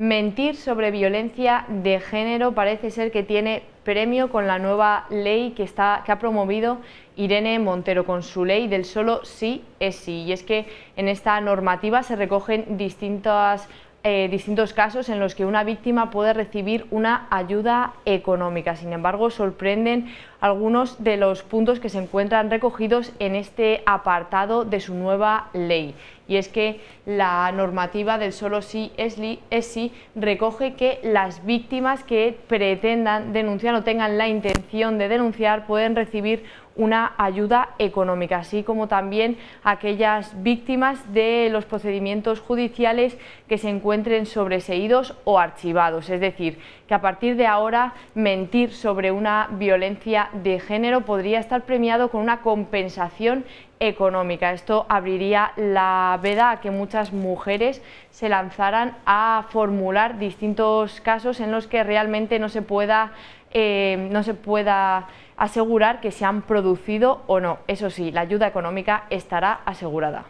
Mentir sobre violencia de género parece ser que tiene premio con la nueva ley que, está, que ha promovido Irene Montero con su ley del solo sí es sí. Y es que en esta normativa se recogen eh, distintos casos en los que una víctima puede recibir una ayuda económica. Sin embargo, sorprenden algunos de los puntos que se encuentran recogidos en este apartado de su nueva ley. Y es que la normativa del solo sí es, sí recoge que las víctimas que pretendan denunciar o tengan la intención de denunciar pueden recibir una ayuda económica, así como también aquellas víctimas de los procedimientos judiciales que se encuentren sobreseídos o archivados. Es decir, que a partir de ahora mentir sobre una violencia de género podría estar premiado con una compensación económica. Esto abriría la veda a que muchas mujeres se lanzaran a formular distintos casos en los que realmente no se pueda, eh, no se pueda asegurar que se han producido o no. Eso sí, la ayuda económica estará asegurada.